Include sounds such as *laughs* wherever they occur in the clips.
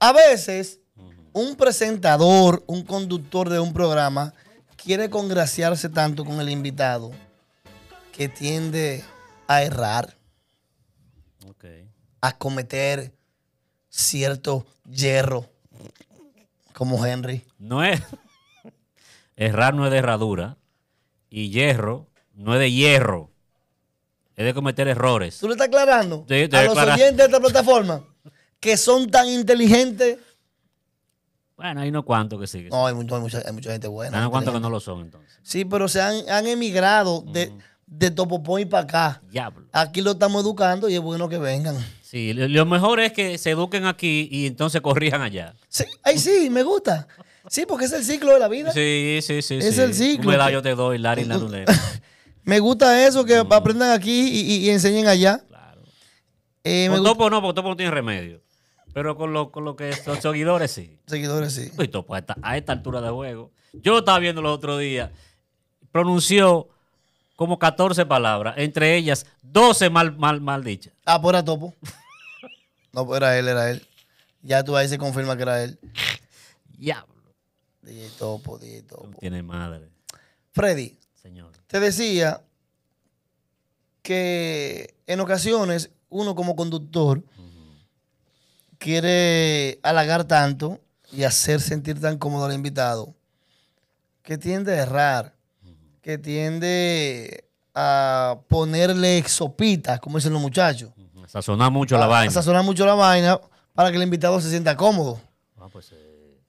A veces, un presentador, un conductor de un programa, quiere congraciarse tanto con el invitado que tiende a errar, a cometer cierto hierro, como Henry. No es. *laughs* Errar no es de herradura y hierro no es de hierro. He de cometer errores. ¿Tú le estás aclarando a los de esta plataforma que son tan inteligentes? Bueno, hay unos cuantos que siguen. No, hay, mucha, gente buena. Hay unos cuantos que no lo son, entonces. Sí, pero se han, emigrado de, Topopón mm. de para acá. Diablo. Aquí lo estamos educando y es bueno que vengan. Sí, lo mejor es que se eduquen aquí y entonces corrijan allá. Sí, ahí sí, me gusta. Sí, porque es el ciclo de la vida. Sí, sí, sí. Es el ciclo. Un medallo te doy, Larry dulera. *laughs* Me gusta eso, que mm. aprendan aquí y, enseñen allá. Claro. Eh, con topo no, porque topo no tiene remedio. Pero con lo, con lo que son seguidores sí. Seguidores sí. Y topo a esta, altura de juego. Yo estaba viendo los otros días. Pronunció como 14 palabras, entre ellas 12 mal, mal, dichas. Ah, pues era topo. *laughs* no, pues era él, era él. Ya tú ahí se confirma que era él. Diablo. DJ Topo, Topo. tiene madre. Freddy. Señor. Te decía que en ocasiones uno como conductor quiere halagar tanto y hacer sentir tan cómodo al invitado que tiende a errar, que tiende a ponerle sopitas, como dicen los muchachos. Sazonar mucho la vaina. Sazonar mucho la vaina para que el invitado se sienta cómodo. Ah, pues eh,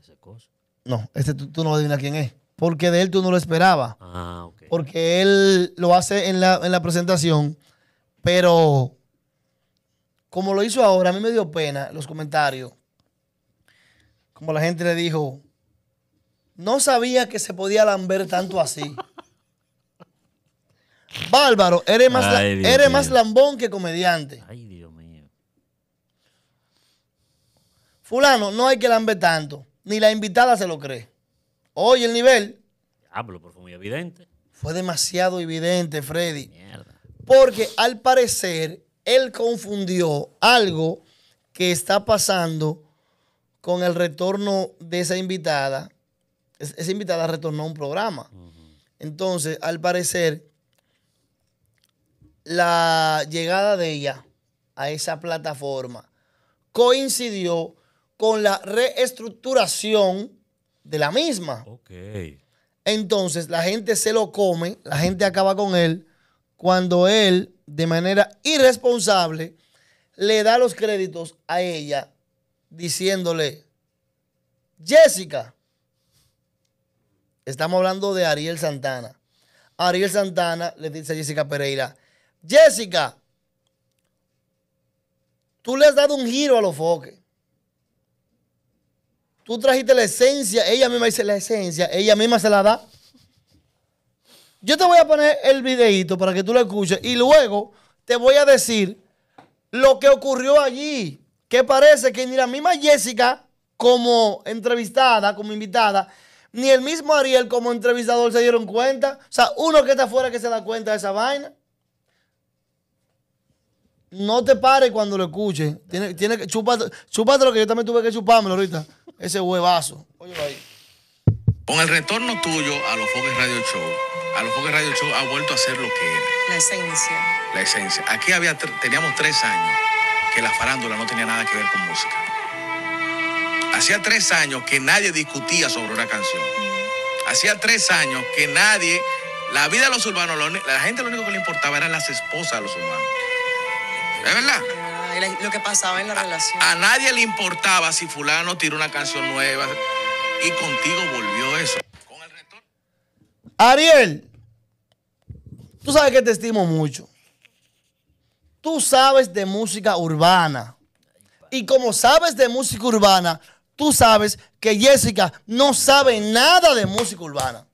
ese cosa. No, este tú, tú no adivinas quién es porque de él tú no lo esperabas. Ah, porque él lo hace en la, presentación, pero como lo hizo ahora, a mí me dio pena los comentarios. Como la gente le dijo, no sabía que se podía lamber tanto así. *laughs* Bárbaro, eres más, eres más lambón que comediante. Ay, Dios mío. Fulano, no hay que lamber tanto. Ni la invitada se lo cree. Hoy el nivel. Diablo, pero fue muy evidente. Fue demasiado evidente, Freddy. Porque al parecer él confundió algo que está pasando con el retorno de esa invitada. esa invitada retornó a un programa. Entonces, al parecer, la llegada de ella a esa plataforma coincidió con la reestructuración de la misma. Ok. Entonces la gente se lo come, la gente acaba con él, cuando él, de manera irresponsable, le da los créditos a ella diciéndole, Jessica, estamos hablando de Ariel Santana. Ariel Santana le dice a Jessica Pereira, Jessica, tú le has dado un giro a los foques. Tú trajiste la esencia, ella misma dice la esencia, ella misma se la da. Yo te voy a poner el videito para que tú lo escuches y luego te voy a decir lo que ocurrió allí. Que parece que ni la misma Jessica como entrevistada, como invitada, ni el mismo Ariel como entrevistador se dieron cuenta. O sea, uno que está afuera que se da cuenta de esa vaina. No te pare cuando lo escuches. Tiene, que chupar, lo que yo también tuve que chupármelo ahorita ese huevazo. ahí. Con el retorno tuyo a los Fogues Radio Show, a los Fogues Radio Show ha vuelto a ser lo que era. La esencia. La esencia. Aquí había, teníamos tres años que la farándula no tenía nada que ver con música. Hacía tres años que nadie discutía sobre una canción. Hacía tres años que nadie, la vida de los urbanos, la gente lo único que le importaba eran las esposas de los urbanos. ¿Es verdad? lo que pasaba en la relación. A nadie le importaba si fulano tiró una canción nueva y contigo volvió eso. Con el Ariel, tú sabes que te estimo mucho. Tú sabes de música urbana. Y como sabes de música urbana, tú sabes que Jessica no sabe nada de música urbana.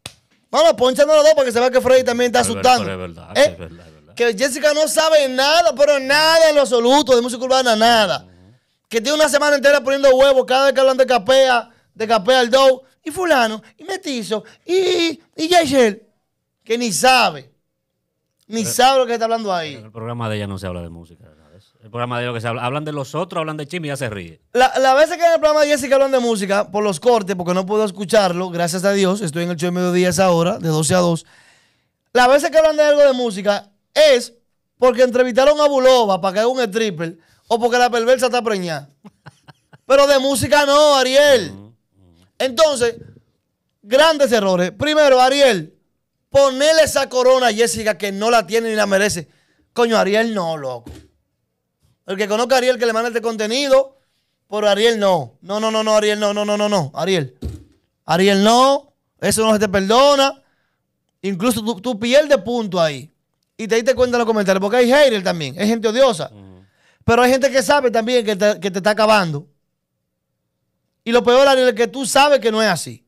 Vamos, poncharnos los dos para que se vea que Freddy también está asustando. ¿Eh? es verdad, es verdad. Que Jessica no sabe nada, pero nada en lo absoluto de música urbana, nada. Que tiene una semana entera poniendo huevos cada vez que hablan de capea, de capea al dow. y fulano, y metizo, y, y que ni sabe. Ni eh, sabe lo que está hablando ahí. En el programa de ella no se habla de música. En El programa de lo que se habla. Hablan de los otros, hablan de Chim y ya se ríe. La, la vez que en el programa de Jessica hablan de música, por los cortes, porque no puedo escucharlo, gracias a Dios, estoy en el show de mediodía esa hora, de 12 a 2. La veces que hablan de algo de música, es porque entrevistaron a Bulova para que haga un triple o porque la perversa está preñada. Pero de música no, Ariel. Entonces, grandes errores. Primero, Ariel, ponerle esa corona a Jessica que no la tiene ni la merece. Coño, Ariel no, loco. El que conozca a Ariel que le manda este contenido, pero Ariel no. No, no, no, no, Ariel no, no, no, no, no. Ariel. Ariel no. Eso no se te perdona. Incluso tú, tú pierdes punto ahí. Y te diste cuenta en los comentarios, porque hay haters también, hay gente odiosa. Pero hay gente que sabe también que te, está acabando. Y lo peor, Ariel, es que tú sabes que no es así.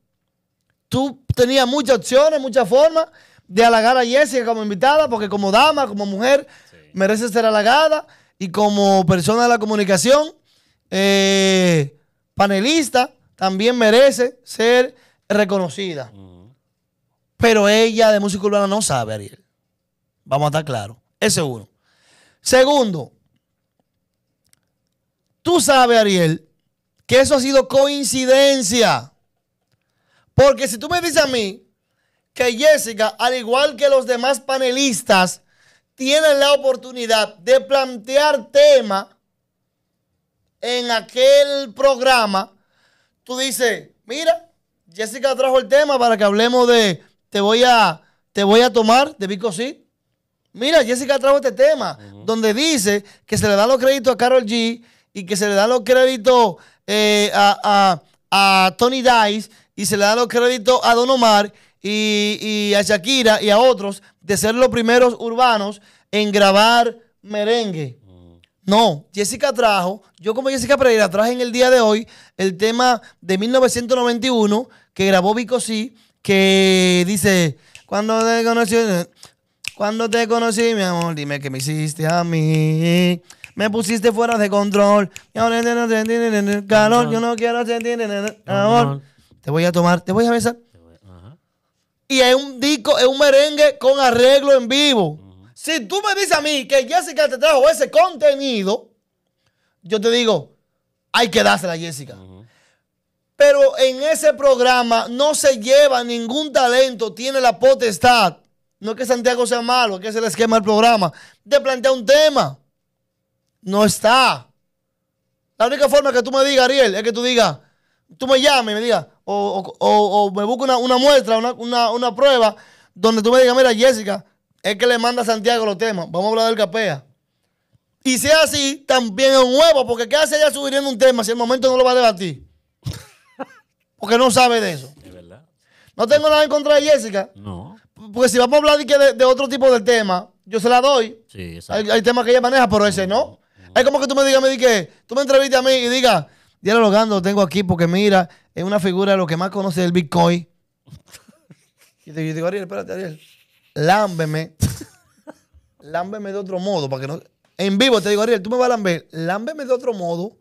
Tú tenías muchas opciones, muchas formas de halagar a Jessica como invitada, porque como dama, como mujer, merece ser halagada. Y como persona de la comunicación, eh, panelista, también merece ser reconocida. Pero ella de música urbana no sabe, Ariel. Vamos a estar claros. Ese uno. Segundo, tú sabes, Ariel, que eso ha sido coincidencia. Porque si tú me dices a mí que Jessica, al igual que los demás panelistas, tienen la oportunidad de plantear tema en aquel programa, tú dices, mira, Jessica trajo el tema para que hablemos de te voy a te voy a tomar de Vico sí. Mira, Jessica trajo este tema, donde dice que se le da los créditos a Carol G y que se le da los créditos eh, a, Tony Dice y se le da los créditos a Don Omar y, a Shakira y a otros de ser los primeros urbanos en grabar merengue. No, Jessica trajo, yo como Jessica Pereira traje en el día de hoy el tema de 1991 que grabó Vico C, que dice, cuando cuando te conocí, mi amor, dime que me hiciste a mí. Me pusiste fuera de control. calor. Yo no quiero sentir amor. Te voy a tomar, te voy a besar. Y es un disco, es un merengue con arreglo en vivo. Si tú me dices a mí que Jessica te trajo ese contenido, yo te digo, hay que dársela a Jessica. Pero en ese programa no se lleva ningún talento, tiene la potestad no es que Santiago sea malo, es que es el esquema del programa. Te plantea un tema. No está. La única forma que tú me digas, Ariel, es que tú digas, tú me llames y me digas, o, me busques una, muestra, una, prueba, donde tú me digas, mira, Jessica, es que le manda a Santiago los temas. Vamos a hablar del capea. Y sea así, también es un huevo, porque ¿qué hace ella sugiriendo un tema si el momento no lo va a debatir? *laughs* porque no sabe de eso. Es verdad. No tengo nada en contra de Jessica. No porque si vamos a hablar de, de, otro tipo de tema, yo se la doy. Sí, exacto. Hay, temas que ella maneja, pero ese no. Es como que tú me digas, me que, tú me entreviste a mí y digas, dialogando, tengo aquí porque mira, es una figura de lo que más conoce el Bitcoin. *laughs* y te, digo, Ariel, espérate, Ariel, lámbeme. *laughs* lámbeme de otro modo para que no... En vivo te digo, Ariel, tú me vas a lamber. Lámbeme de otro modo,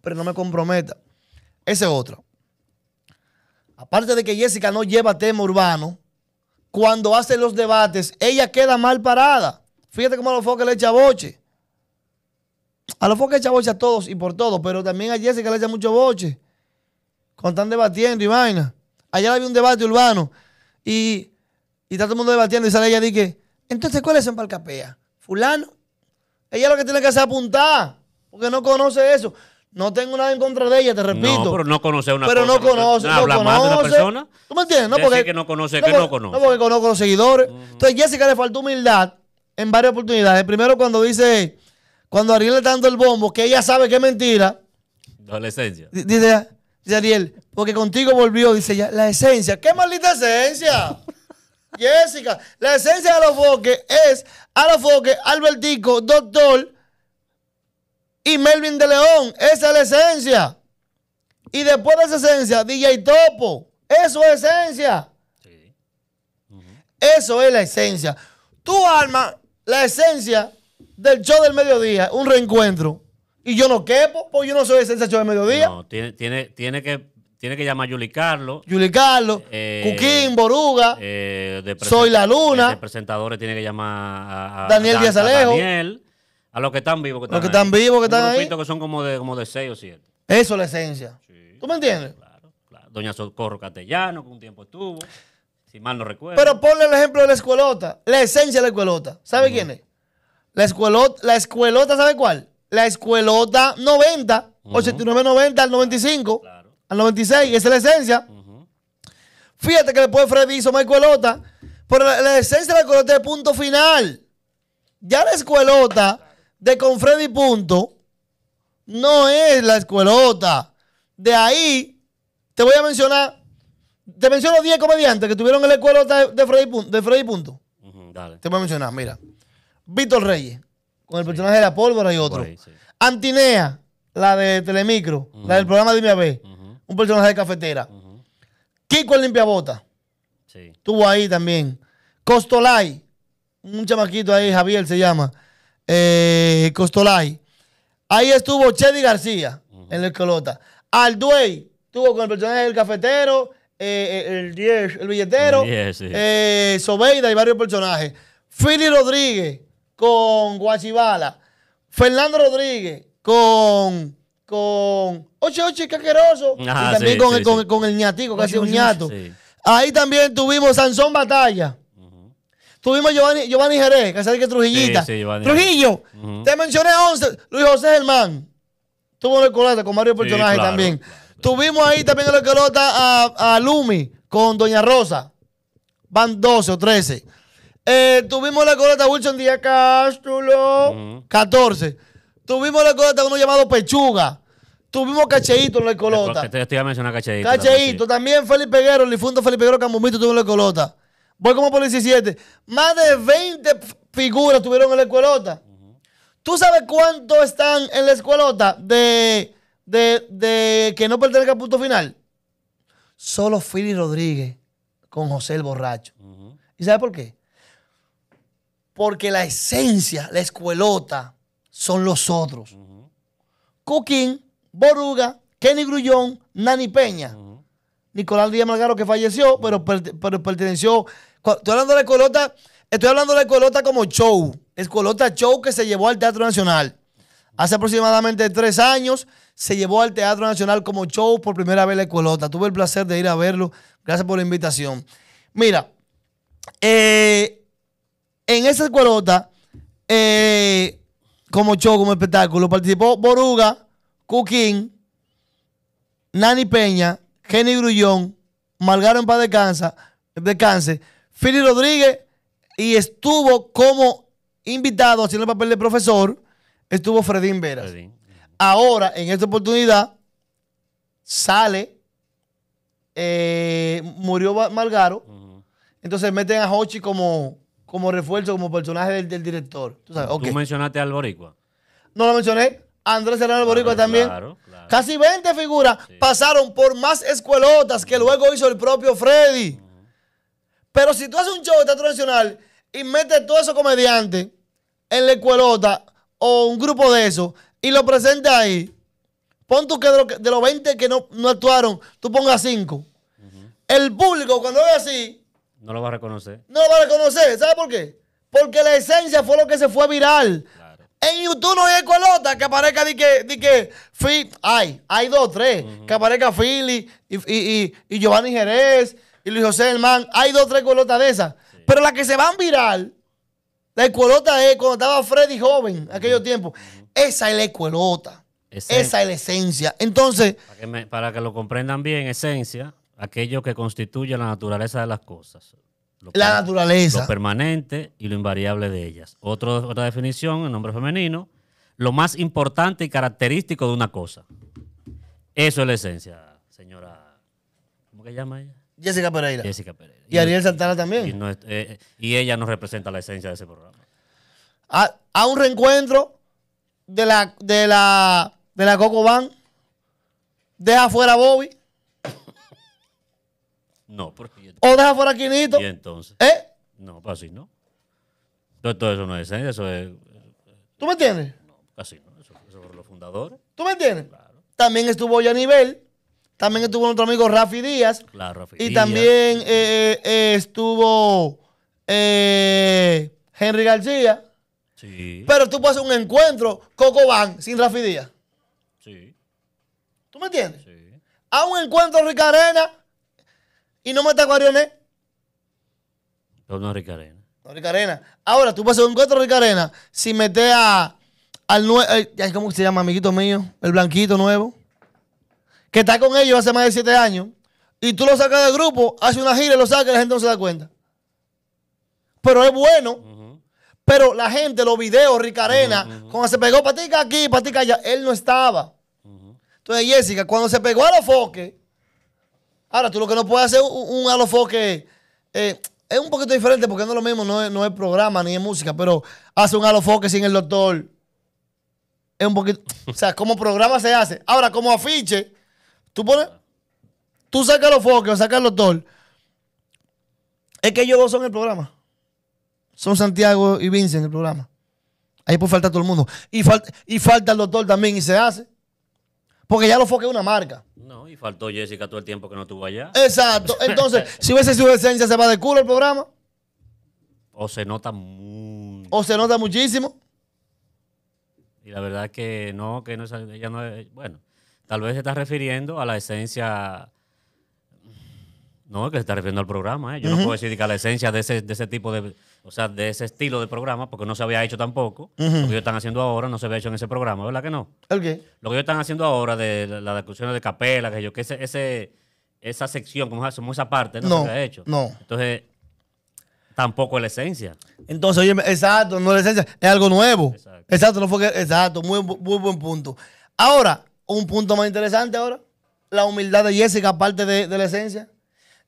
pero no me comprometa. Ese es otro. Aparte de que Jessica no lleva tema urbano, cuando hace los debates, ella queda mal parada. Fíjate cómo a los focos le echa boche. A los le echa boche a todos y por todos, pero también a Jessica le echa mucho boche. Cuando están debatiendo y vaina. Ayer había un debate urbano y, está todo el mundo debatiendo y sale ella y dice, entonces, ¿cuál es el Fulano. Ella lo que tiene que hacer es apuntar, porque no conoce eso. No tengo nada en contra de ella, te repito. No, pero no conoce a una Pero no conoce, no, habla Mal de una persona. ¿Tú me entiendes? No porque, que no conoce, que no conoce. No porque conozco los seguidores. Entonces, Jessica le faltó humildad en varias oportunidades. Primero cuando dice, cuando Ariel le está dando el bombo, que ella sabe que es mentira. La esencia. Dice, dice Ariel, porque contigo volvió, dice ella, la esencia. ¡Qué maldita esencia! *laughs* Jessica, la esencia de los foques es a los foques, Albertico, doctor y Melvin de León. Esa es la esencia. Y después de esa esencia, DJ Topo. Eso es esencia. Eso es la esencia. Tú armas la esencia del show del mediodía, un reencuentro. Y yo no quepo, porque yo no soy esencia del show del mediodía. No, tiene, tiene, tiene que tiene que llamar Yuli Carlos. Yuli Carlos, eh, Cuquín, Boruga, eh, Soy la Luna. El presentadores tiene que llamar a, Daniel Díaz Alejo. Daniel. A los que están vivos. Que están los que están vivos, que están son como de, como de 6 o 7. Eso es la esencia. ¿Tú me entiendes? Claro, claro. Doña Socorro Castellano, que un tiempo estuvo, si mal no recuerdo. Pero ponle el ejemplo de la escuelota, la esencia de la escuelota. ¿Sabe quién es? La escuelota, la escuelota, ¿sabe cuál? La escuelota 90, 89, 90 al 95, claro. al 96, esa es la esencia. Fíjate que después Freddy hizo más escuelota, pero la, la, esencia de la escuelota es punto final. Ya la escuelota de Freddy Punto no es la escuelota. De ahí te voy a mencionar, te menciono 10 comediantes que tuvieron en la escuelota de Freddy, Punto. De Punto. Te voy a mencionar, mira. Víctor Reyes, con el personaje de la pólvora y otro. Antinea, la de Telemicro, la del programa Dime a Un personaje de cafetera. Kiko el limpiabota. Sí. Estuvo ahí también. Costolay, un chamaquito ahí, Javier se llama eh, Costolay. Ahí estuvo Chedi García en la Colota Alduey estuvo con el personaje del cafetero, eh, eh, el 10, el billetero, Sobeida y varios personajes. Fili Rodríguez con Guachibala. Fernando Rodríguez con. con Ocho Oche Caqueroso. Ah, y también con, con, el ñatico, casi un ñato. Ahí también tuvimos Sansón Batalla. Tuvimos Giovanni, Giovanni Jerez, que que Trujillita. Sí, Giovanni. Trujillo, te mencioné 11. Luis José Germán. Tuvo la colata con Mario personajes también. Tuvimos ahí también en la colota a, Lumi con Doña Rosa. Van 12 o 13. Eh, tuvimos la a Wilson Díaz Castro. 14. Tuvimos la con uno llamado Pechuga. Tuvimos Cacheito en la este colota. Este te, iba a mencionar Cacheito. Cacheito. También Felipe Guerrero, el difunto Felipe Guerrero Camomito tuvo la colota. Voy como por 17. Más de 20 figuras tuvieron en la escuelota. ¿Tú sabes cuánto están en la escuelota de, de, que no pertenezca al punto final? Solo Philly Rodríguez con José el Borracho. ¿Y sabes por qué? Porque la esencia, la escuelota, son los otros. Uh Boruga, Kenny Grullón, Nani Peña. Nicolás Díaz Margaro que falleció, pero, pero perteneció Estoy hablando de Colota, estoy hablando de Colota como show. Es Colota Show que se llevó al Teatro Nacional. Hace aproximadamente tres años se llevó al Teatro Nacional como show por primera vez la Colota. Tuve el placer de ir a verlo. Gracias por la invitación. Mira, eh, en esa Colota, eh, como show, como espectáculo, participó Boruga, Cuquín, Nani Peña, Jenny Grullón, Margaro en paz descansa, Fili Rodríguez y estuvo como invitado haciendo el papel de profesor, estuvo Fredín Veras. Ahora, en esta oportunidad, sale, eh, murió Malgaro, entonces meten a Hochi como, como refuerzo, como personaje del, director. Tú, mencionaste al Boricua. No lo mencioné. Andrés Serrano Boricua también. Casi 20 figuras pasaron por más escuelotas que luego hizo el propio Freddy. Pero si tú haces un show de teatro nacional y metes todos esos comediantes en la escuelota o un grupo de esos y lo presentas ahí, pon tú que de, los 20 que no, actuaron, tú pongas 5. El público, cuando ve así. No lo va a reconocer. No lo va a reconocer. ¿Sabes por qué? Porque la esencia fue lo que se fue viral. En YouTube no hay escuelota que aparezca de que, de que Hay, hay dos, tres. Que aparezca Philly y, y, y, y Giovanni Jerez y Luis José Man, hay dos o tres colotas de esas. Pero las que se van viral, la escuelota es cuando estaba Freddy joven, aquellos tiempos. Esa es la escuelota. esa es la esencia. Entonces. Para que, lo comprendan bien, esencia, aquello que constituye la naturaleza de las cosas. la naturaleza. Lo permanente y lo invariable de ellas. otra definición, en nombre femenino, lo más importante y característico de una cosa. Eso es la esencia, señora. ¿Cómo que llama ella? Jessica Pereira. Jessica Pereira. Y, Ariel Santana también. Y, eh, ella nos representa la esencia de ese programa. A, un reencuentro de la, de la, de la Coco Van. Deja fuera a Bobby. No, porque. O deja fuera a Quinito. ¿Y entonces? ¿Eh? No, pues así no. Todo, todo eso no es esencia, eso es. Eh, ¿Tú me entiendes? No, así no. Eso, es por los fundadores. ¿Tú me entiendes? Claro. También estuvo ya a nivel también estuvo nuestro amigo Rafi Díaz. Y también eh, eh, eh, estuvo Henry García. Sí. Pero tú pasas un encuentro Coco Van sin Rafi Díaz. Sí. ¿Tú me entiendes? Sí. A un encuentro Ricarena y no mete a Guarionet. no Arena. No Ricarena. Ahora, tú pasas un encuentro Ricarena si mete a al nuevo. ¿Cómo se llama, amiguito mío? El blanquito nuevo que está con ellos hace más de siete años, y tú lo sacas del grupo, hace una gira y lo sacas y la gente no se da cuenta. Pero es bueno. Pero la gente, los videos, Ricarena, cuando se pegó patica aquí, patica allá, él no estaba. Entonces, Jessica, cuando se pegó a los foques, ahora tú lo que no puedes hacer un, un a eh, es un poquito diferente porque no es lo mismo, no es, no es programa ni es música, pero hace un a los foques sin el doctor. Es un poquito, o sea, como programa se hace. Ahora, como afiche, Tú pones. Tú sacas los focos, sacas los dos. Es que ellos dos son el programa. Son Santiago y Vincent el programa. Ahí pues falta todo el mundo. Y, y falta el doctor también y se hace. Porque ya lo es una marca. No, y faltó Jessica todo el tiempo que no estuvo allá. Exacto. Entonces, *laughs* si hubiese sido esencia, se va de culo el programa. O se nota mucho. O se nota muchísimo. Y la verdad que no, que no ella no es. Bueno. Tal vez se está refiriendo a la esencia. No, que se está refiriendo al programa. ¿eh? Yo no puedo decir que a la esencia de ese, tipo de. O sea, de ese estilo de programa, porque no se había hecho tampoco. Lo que ellos están haciendo ahora no se había hecho en ese programa, ¿verdad que no? ¿El qué? Lo que ellos están haciendo ahora de las la discusiones de capela, que yo, que ese, esa sección, como, esa parte, no, se había hecho. No. Entonces, tampoco es la esencia. Entonces, oye, exacto, no es la esencia, es algo nuevo. Exacto, exacto fue exacto, muy, muy buen punto. Ahora, un punto más interesante ahora. La humildad de Jessica, aparte de, la esencia.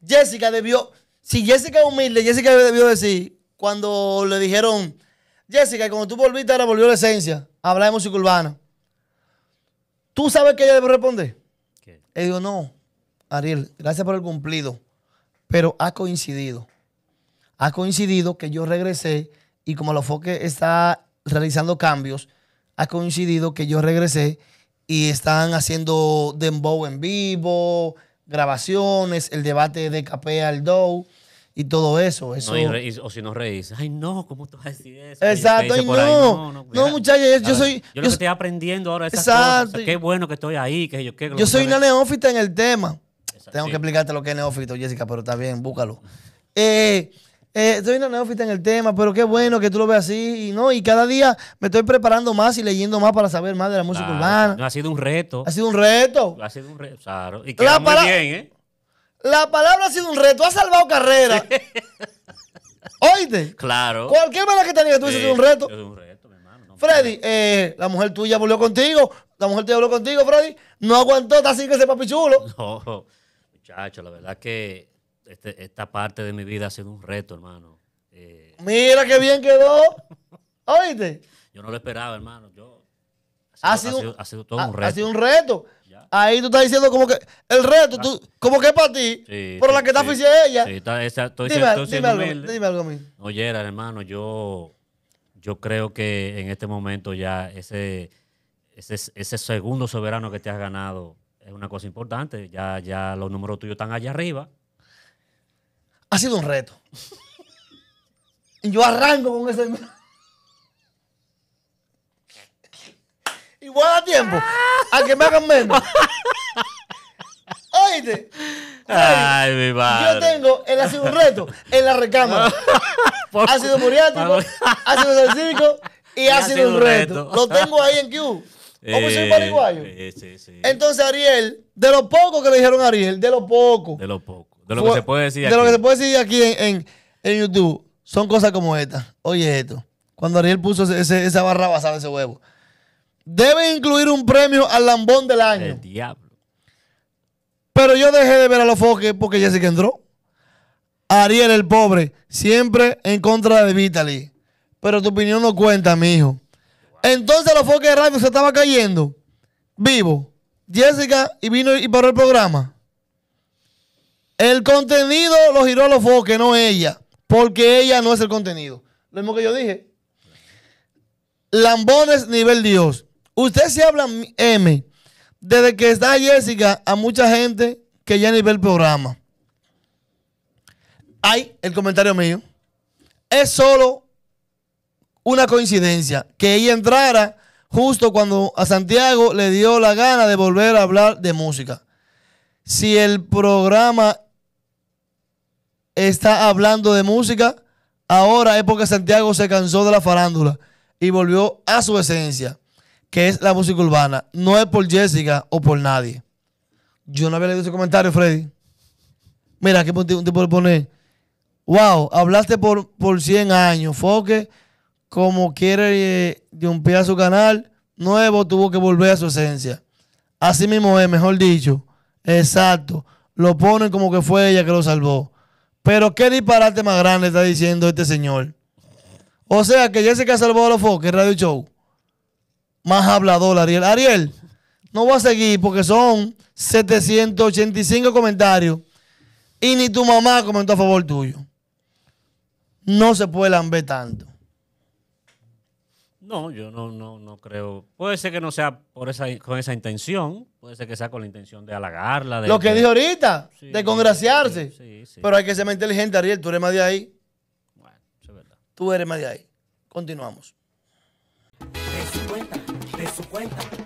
Jessica debió, si Jessica es humilde, Jessica debió decir, cuando le dijeron, Jessica, cuando tú volviste ahora volvió la esencia, habla de música urbana. ¿Tú sabes que ella debe responder? ¿Qué? Él dijo, no, Ariel, gracias por el cumplido, pero ha coincidido. Ha coincidido que yo regresé y como la foque está realizando cambios, ha coincidido que yo regresé y están haciendo dembow en vivo, grabaciones, el debate de Capea al Dow y todo eso. eso... o si no reís, ay no, ¿cómo tú vas a decir eso? Exacto, ay, no. no. muchachos, yo soy... Yo, lo que estoy aprendiendo ahora exacto. qué bueno que estoy ahí, que yo Yo soy una neófita en el tema. Tengo que explicarte lo que es neófito, Jessica, pero está bien, búscalo. Eh, eh, soy una neófita en el tema, pero qué bueno que tú lo veas así. Y no, y cada día me estoy preparando más y leyendo más para saber más de la música urbana. ha sido un reto. Ha sido un reto. Ha sido un reto. Claro. Y la bien, ¿eh? La palabra ha sido un reto. Ha salvado carreras. *laughs* ¿Oíste? Claro. Cualquier manera que tenía, tú dices, un reto. Es un reto, mi hermano. Freddy, eh, la mujer tuya volvió contigo. La mujer tuya habló contigo, Freddy. No aguantó, está así que ese papi chulo. *laughs* No, muchacho, la verdad que este, esta parte de mi vida ha sido un reto, hermano. Eh, Mira qué bien quedó. *laughs* ¿Oíste? Yo no lo esperaba, hermano. Yo, ha, sido, todo un reto. Ha sido un reto. Ahí tú estás diciendo como que el reto, ah. tú, como que para ti, por la que te sí. ella. estoy, diciendo dime, algo, dime, algo, a Oye, hermano, yo, yo creo que en este momento ya ese, ese, ese segundo soberano que te has ganado es una cosa importante. Ya, ya los números tuyos están allá arriba ha sido un reto. Y yo arranco con ese. Igual a tiempo. A que me hagan menos. Oíste. Ay, mi madre. Yo tengo, él ha sido un reto en la recámara. *laughs* ha sido muriático, ha sido sencillo y, ha, sido, un reto. Lo tengo ahí en Q. Como soy eh, paraguayo. Sí, sí, sí. Entonces, Ariel, de lo poco que le dijeron a Ariel, de lo poco. De lo poco. De lo que se puede decir aquí. en, YouTube son cosas como estas. Oye esto. Cuando Ariel puso esa barra basada ese huevo. Debe incluir un premio al lambón del año. El diablo. Pero yo dejé de ver a los foques porque Jessica entró. Ariel el pobre, siempre en contra de Vitaly. Pero tu opinión no cuenta, mi hijo. Entonces los foques de radio se estaba cayendo. Vivo. Jessica y vino y paró el programa. El contenido lo giró los que no ella. Porque ella no es el contenido. Lo mismo que yo dije. Lambones nivel Dios. Usted se habla M. Desde que está Jessica, a mucha gente que ya nivel programa. Hay el comentario mío. Es solo una coincidencia que ella entrara justo cuando a Santiago le dio la gana de volver a hablar de música. Si el programa está hablando de música, ahora es porque Santiago se cansó de la farándula y volvió a su esencia, que es la música urbana. No es por Jessica o por nadie. Yo no había leído ese comentario, Freddy. Mira, aquí un tipo le pone, wow, hablaste por, por 100 años, Foque, como quiere eh, de pie a su canal, nuevo tuvo que volver a su esencia. Así mismo es, mejor dicho. Exacto. Lo ponen como que fue ella que lo salvó. Pero qué disparate más grande está diciendo este señor. O sea que ya Jessica Salvador qué Radio Show, más hablador, Ariel. Ariel, no voy a seguir porque son 785 comentarios y ni tu mamá comentó a favor tuyo. No se puede lamber tanto. No, yo no, no, no creo. Puede ser que no sea por esa, con esa intención, Puede ser que sea con la intención de halagarla. De, Lo que dijo ahorita, de congraciarse. Pero hay que ser más inteligente, Ariel. Tú eres más de ahí. Bueno, es verdad. Tú eres más de ahí. Continuamos. De su cuenta, de su cuenta.